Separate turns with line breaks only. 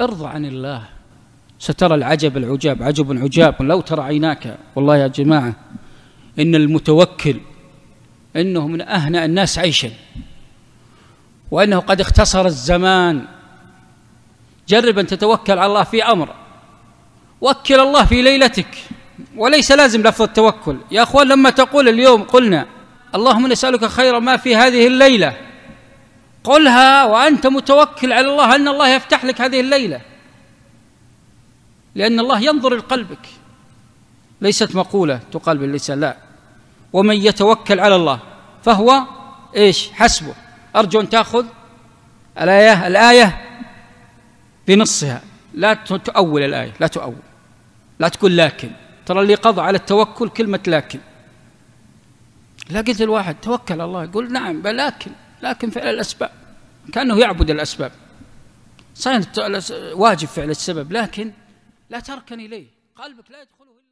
ارضى عن الله سترى العجب العجاب عجب عجاب لو ترى عيناك والله يا جماعة إن المتوكل إنه من أهنأ الناس عيشا وأنه قد اختصر الزمان جرب أن تتوكل على الله في أمر وكل الله في ليلتك وليس لازم لفظ التوكل يا أخوان لما تقول اليوم قلنا اللهم نسألك خير ما في هذه الليلة قلها وأنت متوكل على الله أن الله يفتح لك هذه الليلة لأن الله ينظر لقلبك ليست مقولة تقال باللسان لا ومن يتوكل على الله فهو ايش حسبه أرجو أن تأخذ الآية الآية بنصها لا تؤول الآية لا تؤول لا تقول لكن ترى اللي قضى على التوكل كلمة لكن لا قلت الواحد توكل على الله يقول نعم لكن لكن فعل الأسباب كأنه يعبد الأسباب صحيح واجب فعل السبب لكن لا تركن إليه قلبك لا يدخله